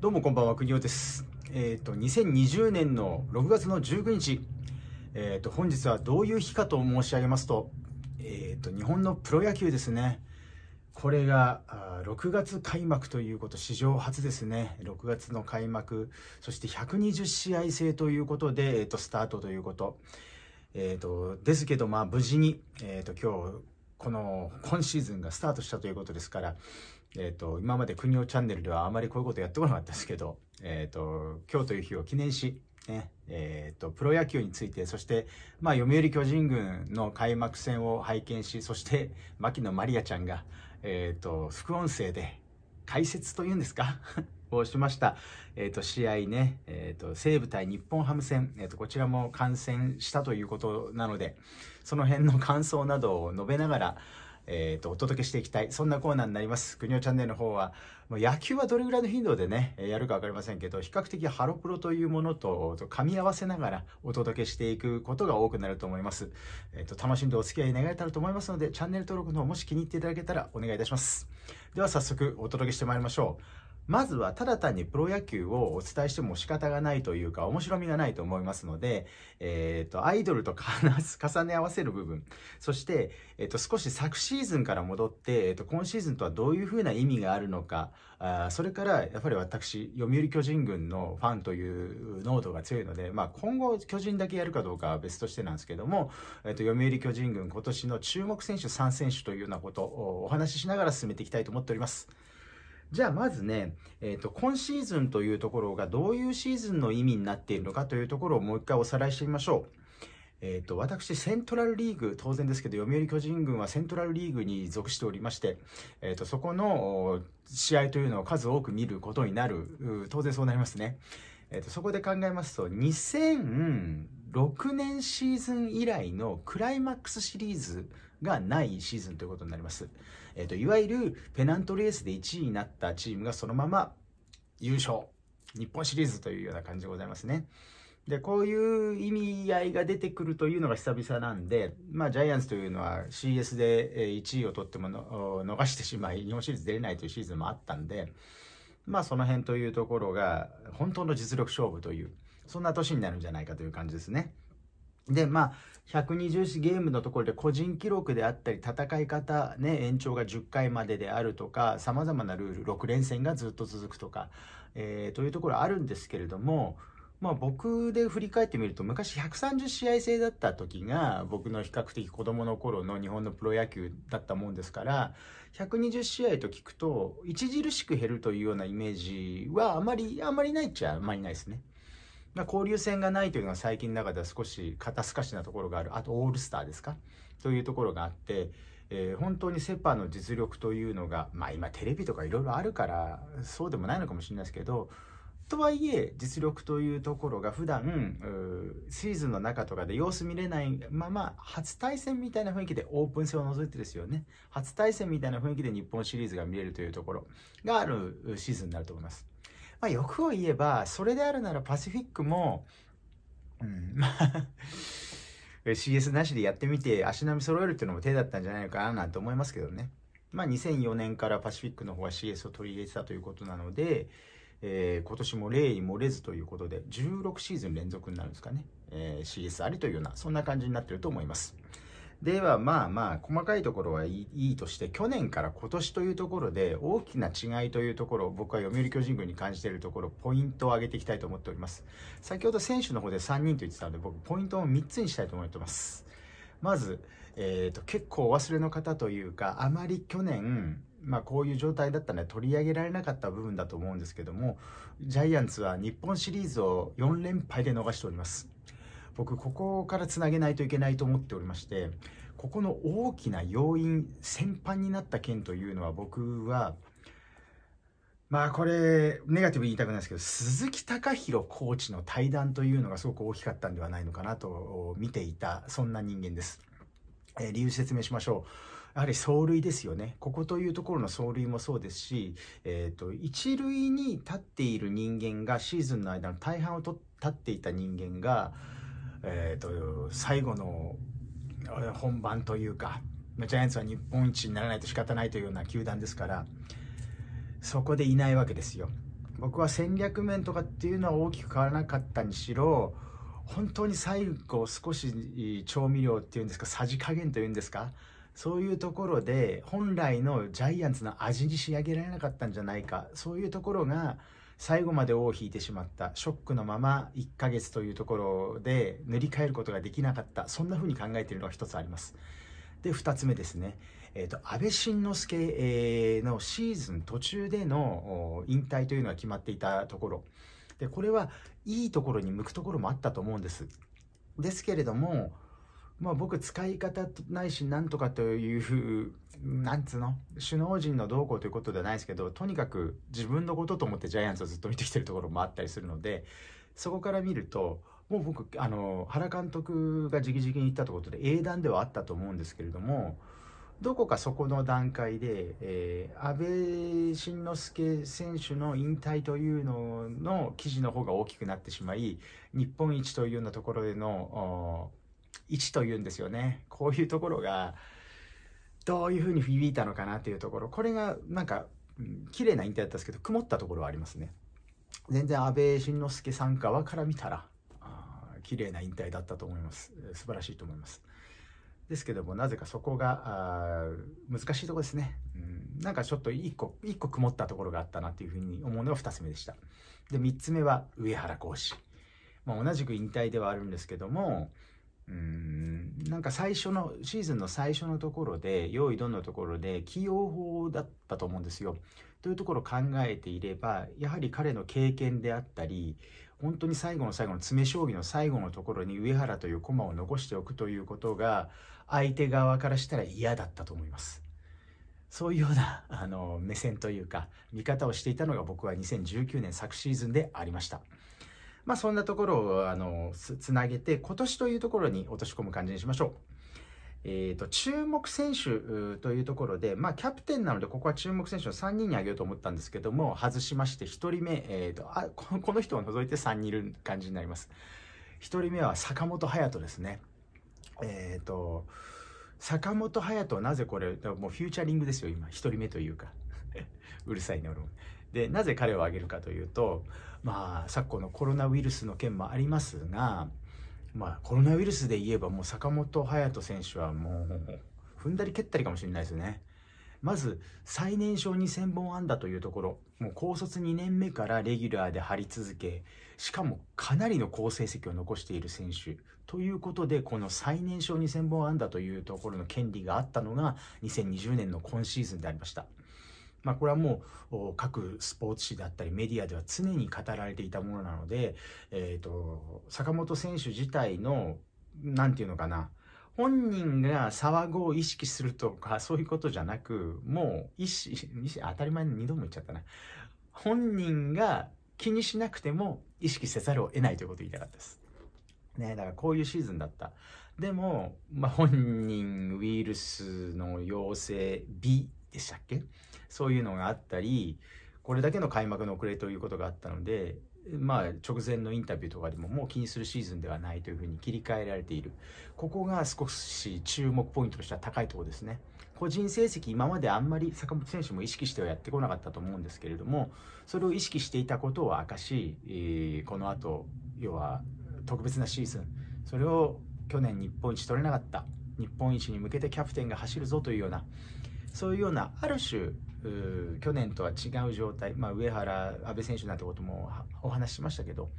どうもこんばんは、国おです。えっ、ー、と、2020年の6月の19日、えっ、ー、と、本日はどういう日かと申し上げますと、えっ、ー、と、日本のプロ野球ですね。これがあ6月開幕ということ、史上初ですね。6月の開幕、そして120試合制ということで、えっ、と、スタートということ。えっ、と、ですけど、まあ、無事に、えっ、と、今日、この今シーズンがスタートしたということですから、えっ、ー、と、今まで国をチャンネルではあまりこういうことやってこなかったですけど、えっ、ー、と、今日という日を記念し、ね、えっ、ー、と、プロ野球について、そして、まあ、読売巨人軍の開幕戦を拝見し、そして、牧野まりあちゃんが、えっ、と、副音声で解説というんですか をしました。えっ、と、試合ね、えっ、と、西武対日本ハム戦、えっ、と、こちらも観戦したということなので、その辺の感想などを述べながら、えーと、お届けしていきたいそんなコーナーになります国尾チャンネルの方はもう野球はどれぐらいの頻度でねやるか分かりませんけど比較的ハロプロというものと噛み合わせながらお届けしていくことが多くなると思います、えーと、と楽しんでお付き合い願えたらと思いますのでチャンネル登録の方もし気に入っていただけたらお願いいたしますでは早速お届けしてまいりましょうまずはただ単にプロ野球をお伝えしても仕方がないというか面白みがないと思いますので、えー、とアイドルと話す 重ね合わせる部分そして、えー、と少し昨シーズンから戻って、えー、と今シーズンとはどういうふうな意味があるのかあそれからやっぱり私読売巨人軍のファンという濃度が強いので、まあ、今後巨人だけやるかどうかは別としてなんですけども、えー、と読売巨人軍今年の注目選手3選手というようなことをお話ししながら進めていきたいと思っております。じゃあまずね、えっ、ー、と、今シーズンというところがどういうシーズンの意味になっているのかというところをもう一回おさらいしてみましょう。えっ、ー、と、私、セントラルリーグ、当然ですけど、読売巨人軍はセントラルリーグに属しておりまして、えっ、ー、と、そこの試合というのを数多く見ることになる、当然そうなりますね。えっ、ー、と、そこで考えますと、6年シーズン以来のクライマックスシリーズがないシーズンということになります。えっ、ー、と、いわゆるペナントレースで1位になったチームがそのまま優勝。日本シリーズというような感じでございますね。で、こういう意味合いが出てくるというのが久々なんで、まあ、ジャイアンツというのは CS で1位を取っても逃してしまい、日本シリーズ出れないというシーズンもあったんで、まあ、その辺というところが、本当の実力勝負という。そんな年になるんじゃないかという感じですね。で、まあ、120ゲームのところで個人記録であったり、戦い方、ね、延長が10回までであるとか、様々なルール、6連戦がずっと続くとか、えー、というところあるんですけれども、まあ僕で振り返ってみると昔130試合制だった時が僕の比較的子供の頃の日本のプロ野球だったもんですから120試合と聞くと著しく減るというようなイメージはあまりあまりないっちゃあまりないですね。まあ、交流戦がないというのは最近の中では少し肩透かしなところがあるあとオールスターですかというところがあって、えー、本当にセ・パの実力というのが、まあ、今テレビとかいろいろあるからそうでもないのかもしれないですけどとはいえ実力というところが普段シーズンの中とかで様子見れないまま初対戦みたいな雰囲気でオープン戦を除いてですよね初対戦みたいな雰囲気で日本シリーズが見れるというところがあるシーズンになると思います。まあ、欲を言えば、それであるならパシフィックも、うん、まあ CS なしでやってみて足並み揃えるっていうのも手だったんじゃないのかななんて思いますけどね。まあ、2004年からパシフィックの方は CS を取り入れてたということなので、えー、今年も例に漏れずということで、16シーズン連続になるんですかね。えー、CS ありというような、そんな感じになってると思います。ではまあまあ細かいところはいいとして去年から今年というところで大きな違いというところ僕は読売巨人軍に感じているところポイントを挙げていきたいと思っております先ほど選手の方で3人と言ってたので僕ポイントを3つにしたいと思ってますまず、えーと、結構お忘れの方というかあまり去年まあ、こういう状態だったので取り上げられなかった部分だと思うんですけどもジャイアンツは日本シリーズを4連敗で逃しております僕ここからつなげないといけないと思っておりましてここの大きな要因先般になった件というのは僕はまあこれネガティブ言いたくないですけど鈴木貴弘コーチの対談というのがすごく大きかったんではないのかなと見ていたそんな人間です。え理由説明しましょう。やはり走塁ですよね。ここというところの走塁もそうですし、えっ、ー、と、一塁に立っている人間がシーズンの間の大半をと立っていた人間が、うんえーと、最後の本番というかジャイアンツは日本一にならないと仕方ないというような球団ですからそこでいないわけですよ。僕は戦略面とかっていうのは大きく変わらなかったにしろ本当に最後少し調味料っていうんですかさじ加減というんですかそういうところで本来のジャイアンツの味に仕上げられなかったんじゃないかそういうところが最後まで尾を引いてしまったショックのまま1ヶ月というところで塗り替えることができなかったそんな風に考えているのが一つありますで2つ目ですね、えーと、と安倍晋之助のシーズン途中での引退というのが決まっていたところでこれはいいところに向くところもあったと思うんですですけれどもまあ、僕使い方ないしなんとかというなんつうの首脳陣の動向ということではないですけどとにかく自分のことと思ってジャイアンツをずっと見てきてるところもあったりするのでそこから見るともう僕あの原監督が直々に言ったということで英断ではあったと思うんですけれどもどこかそこの段階で、えー、安倍晋之助選手の引退というのの記事の方が大きくなってしまい日本一というようなところでの1というんですよね。こういうところが、どういうふうに響いたのかなっていうところ、これがなんか、綺麗な引退だったんですけど、曇ったところはありますね。全然安倍晋之助さん側から見たら、あ綺麗な引退だったと思います。素晴らしいと思います。ですけども、なぜかそこが、あ難しいとこですね。うん、なんかちょっと一個、一個曇ったところがあったなというふうに思うのが2つ目でした。で、3つ目は上原講師。まあ、同じく引退ではあるんですけども、うんなんか最初のシーズンの最初のところで用意どんのところで起用法だったと思うんですよ。というところを考えていればやはり彼の経験であったり本当に最後の最後の詰将棋の最後のところに上原という駒を残しておくということが相手側からしたら嫌だったと思います。そういうようなあの目線というか見方をしていたのが僕は2019年昨シーズンでありました。まあ、そんなところをあのつなげて、今年というところに落とし込む感じにしましょう。えーと、注目選手というところで、まあ、キャプテンなので、ここは注目選手を3人にあげようと思ったんですけども、外しまして、1人目、えーとあこの人を除いて3人いる感じになります。1人目は坂本勇人ですね。えっ、ー、と、坂本勇人はなぜこれ、もうフューチャリングですよ、今、1人目というか。うるさいね、俺も。でなぜ彼を挙げるかというとまあ昨今のコロナウイルスの件もありますが、まあ、コロナウイルスで言えばもう坂本勇人選手はもう踏んだり蹴ったりかもしれないですね。まず最年少2000本安打というところもう高卒2年目からレギュラーで張り続けしかもかなりの好成績を残している選手ということでこの最年少2000本安打というところの権利があったのが2020年の今シーズンでありました。まあ、これはもう各スポーツ紙だったりメディアでは常に語られていたものなので、えーと、坂本選手自体の何て言うのかな本人が騒ごを意識するとかそういうことじゃなくもう意識当たり前に2度も言っちゃったな本人が気にしなくても意識せざるを得ないということを言いたかったです。ね、だからこういうシーズンだった。でも、まあ、本人ウイルスの陽性、美でしたっけそういうのがあったりこれだけの開幕の遅れということがあったのでまあ、直前のインタビューとかでももう気にするシーズンではないというふうに切り替えられているここが少し注目ポイントとしては高いところですね個人成績今まであんまり坂本選手も意識してはやってこなかったと思うんですけれどもそれを意識していたことを明かし、このあと要は特別なシーズンそれを去年日本一取れなかった日本一に向けてキャプテンが走るぞというようなそういうようなある種去年とは違う状態、まあ、上原、阿部選手なんてこともお話ししましたけど、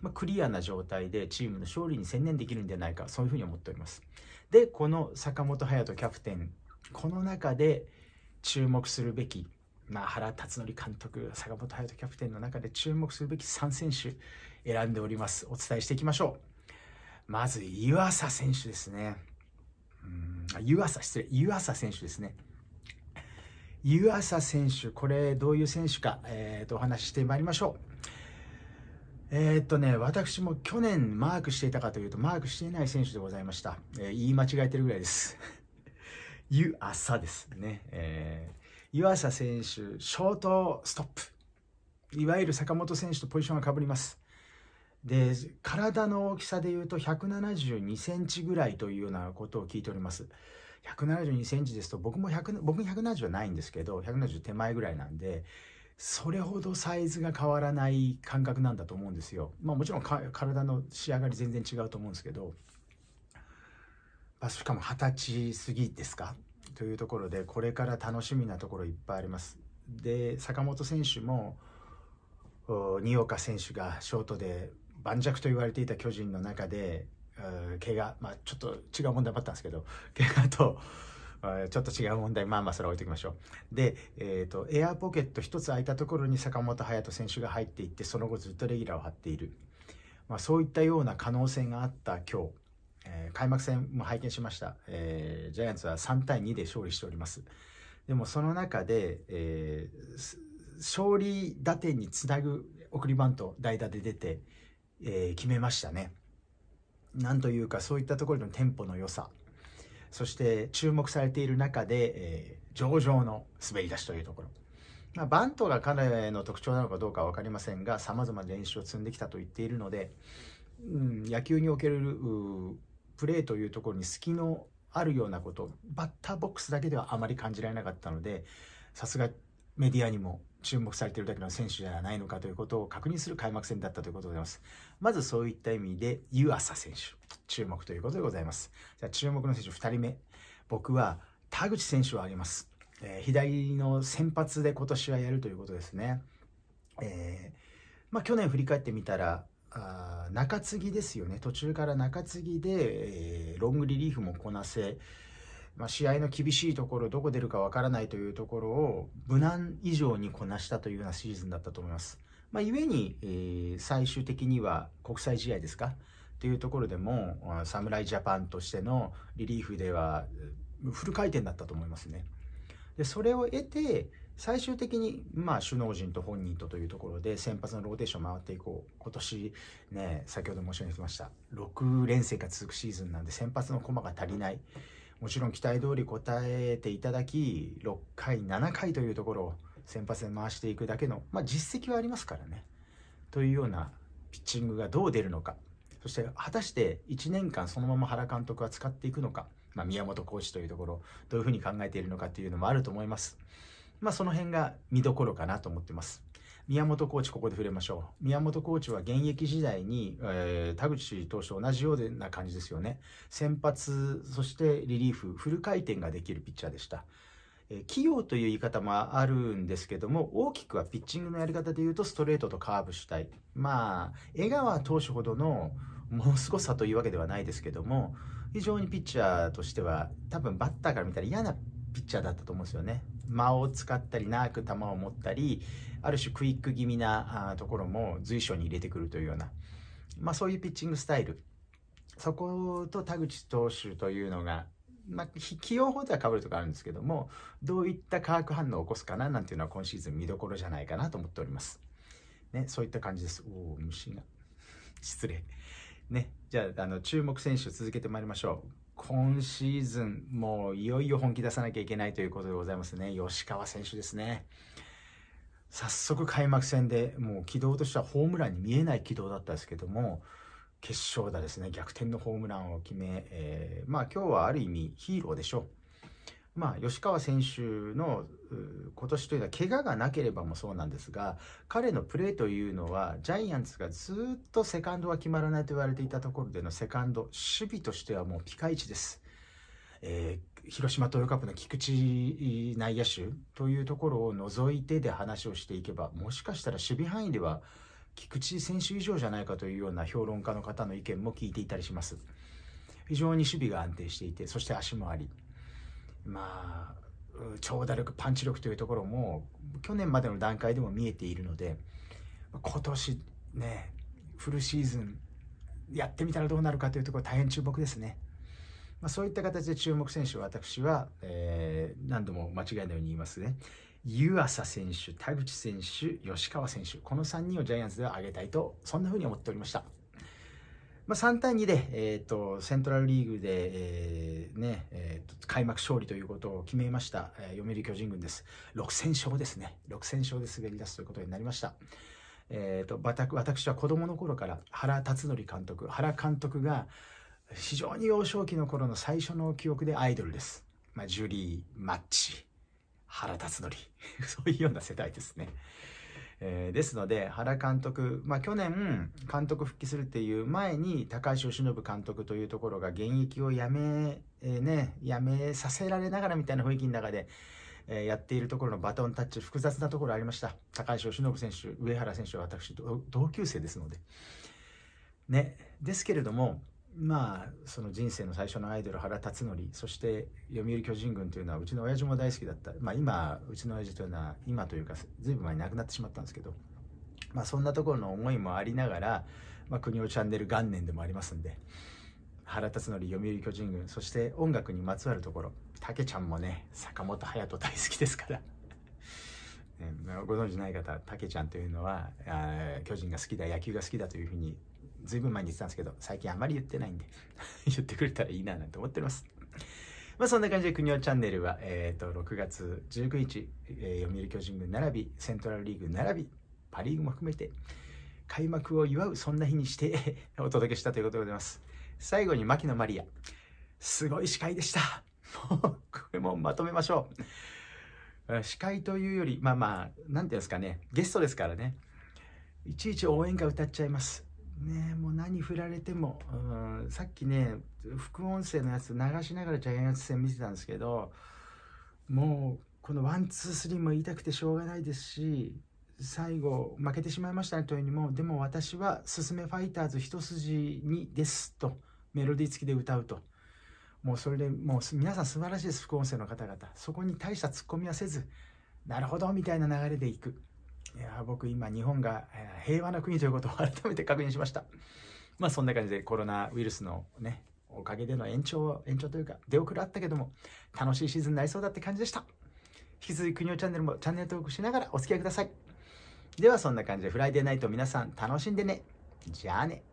まあ、クリアな状態でチームの勝利に専念できるんじゃないかそういうふうに思っております。でこの坂本勇人キャプテンこの中で注目するべき、まあ、原辰徳監督坂本勇人キャプテンの中で注目するべき3選手選んでおりますお伝えしていきましょうまず湯浅選手ですねうん湯浅失礼湯浅選手ですね湯浅選手、これどういう選手か、えー、とお話ししてまいりましょう。えー、っとね、私も去年マークしていたかというと、マークしていない選手でございました。えー、言い間違えてるぐらいです。湯 浅ですね。えー、湯浅選手、ショートストップ。いわゆる坂本選手とポジションが被ります。で、体の大きさでいうと172センチぐらいというようなことを聞いております。172センチですと、僕も100、僕170はないんですけど、170手前ぐらいなんで、それほどサイズが変わらない感覚なんだと思うんですよ。まあもちろん体の仕上がり全然違うと思うんですけど、まあ、しかも二十歳過ぎですかというところで、これから楽しみなところいっぱいあります。で、坂本選手も、新岡選手がショートで盤石と言われていた巨人の中で怪我、まあちょっと違う問題もあったんですけど、怪我と、ちょっと違う問題、まあまあそれは置いときましょう。で、えっ、ー、と、エアポケット1つ空いたところに坂本勇人選手が入っていって、その後ずっとレギュラーを張っている。まあそういったような可能性があった今日、えー、開幕戦も拝見しました、えー、ジャイアンツは3対2で勝利しております。でもその中で、え勝利打点につなぐ送りバント代打で出て、え決めましたね。なんというかそういったところのテンポの良さそして注目されている中で、えー、上々の滑り出しというところ、まあ、バントが彼の特徴なのかどうかは分かりませんがさまざまな練習を積んできたと言っているので、うん、野球におけるプレーというところに隙のあるようなことバッターボックスだけではあまり感じられなかったのでさすがメディアにも注目されているだけの選手ではないのかということを確認する開幕戦だったということでございます。まずそういった意味で、湯浅選手、注目ということでございます。じゃあ注目の選手2人目、僕は田口選手を挙げます。えー、左の先発で今年はやるということですね。えー、まあ、去年振り返ってみたら、あ中継ぎですよね途中から中継ぎで、えー、ロングリリーフもこなせまあ、試合の厳しいところどこ出るかわからないというところを無難以上にこなしたというようなシーズンだったと思います。まあ、故に、えー、最終的には国際試合ですかというところでも侍ジャパンとしてのリリーフではフル回転だったと思いますね。でそれを得て最終的に、まあ、首脳陣と本人とというところで先発のローテーション回っていこう今年ね先ほど申し上げました6連戦が続くシーズンなんで先発の駒が足りないもちろん期待通り答えていただき、6回、7回というところを先発で回していくだけの、まあ、実績はありますからね。というようなピッチングがどう出るのか、そして果たして1年間そのまま原監督は使っていくのか、まあ、宮本コーチというところ、どういうふうに考えているのかというのもあると思います。まあ、その辺が見どころかなと思ってます。宮本コーチここで触れましょう宮本コーチは現役時代に、えー、田口投手と同じような感じですよね先発そしてリリーフフル回転ができるピッチャーでした器用という言い方もあるんですけども大きくはピッチングのやり方でいうとストレートとカーブ主体まあ江川投手ほどのものすごさというわけではないですけども非常にピッチャーとしては多分バッターから見たら嫌なピッチャーだったと思うんですよね。間を使ったり長く球を持ったりある種クイック気味なところも随所に入れてくるというような、まあ、そういうピッチングスタイルそこと田口投手というのが、まあ、起用法ではかぶるとかあるんですけどもどういった化学反応を起こすかななんていうのは今シーズン見どころじゃないかなと思っております。ね、そういった感じです。おお、虫が。失礼。ね、じゃあ、あの、注目選手続けてまいりましょう。今シーズン、もういよいよ本気出さなきゃいけないということでございますね。吉川選手ですね。早速開幕戦でもう軌道としてはホームランに見えない軌道だったんですけども、決勝打ですね、逆転のホームランを決め、えー、まあ今日はある意味ヒーローでしょう。まあ、吉川選手の今年というのは怪我がなければもそうなんですが彼のプレーというのはジャイアンツがずっとセカンドは決まらないと言われていたところでのセカンド守備としてはもうピカイチです。えー、広島東洋カップの菊池内野手というところを除いてで話をしていけばもしかしたら守備範囲では菊池選手以上じゃないかというような評論家の方の意見も聞いていたりします。非常に守備が安定していてそして足もありまあ長打力パンチ力というところも去年までの段階でも見えているので今年ねフルシーズンやってみたらどうなるかというところ大変注目ですね、まあ、そういった形で注目選手は私は、えー、何度も間違いないように言いますね湯浅選手田口選手吉川選手この3人をジャイアンツでは挙げたいとそんなふうに思っておりました。まあ、3対2で、えーと、セントラルリーグで、えー、ねえーと、開幕勝利ということを決めました、えー、読売巨人軍です。6戦勝ですね。6戦勝で滑り出すということになりました。えーと私は子供の頃から原辰徳監督、原監督が非常に幼少期の頃の最初の記憶でアイドルです。まあ、ジュリー・マッチ、原辰徳、そういうような世代ですね。えー、ですので原監督、まあ、去年監督復帰するっていう前に高橋由伸監督というところが現役をやめ、えー、ね、やめさせられながらみたいな雰囲気の中で、えー、やっているところのバトンタッチ複雑なところありました高橋由伸選手上原選手は私同級生ですので。ね、ですけれどもまあその人生の最初のアイドル原辰徳そして読売巨人軍というのはうちの親父も大好きだった、まあ、今うちの親父というのは今というか随分前に亡くなってしまったんですけど、まあ、そんなところの思いもありながら「まあ、国をチャンネル元年」でもありますんで原辰徳読売巨人軍そして音楽にまつわるところたけちゃんもね坂本勇人大好きですから ご存じない方たけちゃんというのは巨人が好きだ野球が好きだというふうにずいぶん前に言ってたんですけど、最近あまり言ってないんで 言ってくれたらいいななんて思っております。まあそんな感じで、国尾チャンネルは、えっ、ー、と、6月19日、えー、読売巨人軍並び、セントラルリーグ並び、パリーグも含めて、開幕を祝う、そんな日にして お届けしたということでございます。最後に、牧野マリア。すごい司会でした。もう、これもまとめましょう。司会というより、まあまあ、なんていうんですかね、ゲストですからね。いちいち応援歌歌っちゃいます。ねもう何振られても、うん、さっきね副音声のやつ流しながらジャイアンツ戦見てたんですけどもうこのワンツースリーも言いたくてしょうがないですし最後負けてしまいましたねというにもでも私は「すすめファイターズ一筋にです」とメロディー付きで歌うともうそれでもう皆さん素晴らしいです副音声の方々そこに大したツッコミはせずなるほどみたいな流れでいくいや僕今日本が平和な国ということを改めて確認しましたまあそんな感じでコロナウイルスのねおかげでの延長延長というか出遅れあったけども楽しいシーズンになりそうだって感じでした引き続き国をチャンネルもチャンネル登録しながらお付き合いくださいではそんな感じでフライデーナイト皆さん楽しんでねじゃあね